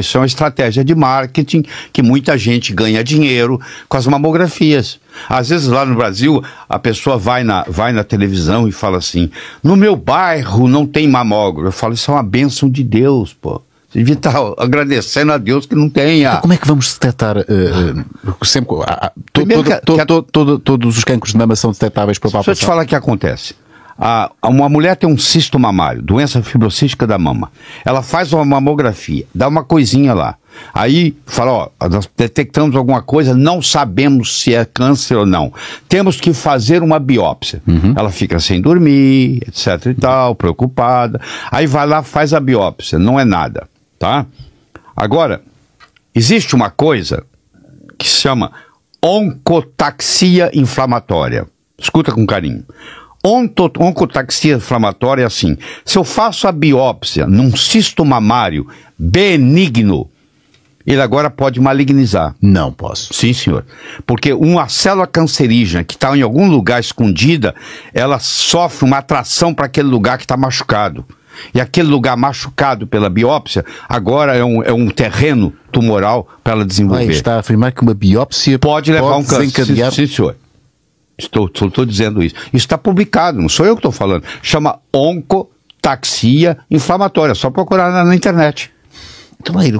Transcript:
Isso é uma estratégia de marketing que muita gente ganha dinheiro com as mamografias. Às vezes lá no Brasil, a pessoa vai na, vai na televisão e fala assim: no meu bairro não tem mamógrafo. Eu falo, isso é uma bênção de Deus, pô. Você devia estar agradecendo a Deus que não tenha. como é que vamos detectar? Eh, eh, sempre, todos os cancros de mama são detectáveis por papo. Deixa eu te falar o que acontece a, uma mulher tem um cisto mamário, doença fibrocística da mama. Ela faz uma mamografia, dá uma coisinha lá. Aí fala, ó, nós detectamos alguma coisa, não sabemos se é câncer ou não. Temos que fazer uma biópsia. Uhum. Ela fica sem dormir, etc e tal, preocupada. Aí vai lá, faz a biópsia, não é nada, tá? Agora, existe uma coisa que se chama oncotaxia inflamatória. Escuta com carinho. Onto, oncotaxia inflamatória é assim. Se eu faço a biópsia num cisto mamário benigno, ele agora pode malignizar. Não posso. Sim, senhor. Porque uma célula cancerígena que está em algum lugar escondida, ela sofre uma atração para aquele lugar que está machucado. E aquele lugar machucado pela biópsia agora é um, é um terreno tumoral para ela desenvolver. Aí está a afirmar que uma biópsia pode levar pode um câncer. sim, senhor. Estou, estou dizendo isso. Isso está publicado, não sou eu que estou falando. Chama oncotaxia inflamatória. Só procurar na, na internet. Então, aí,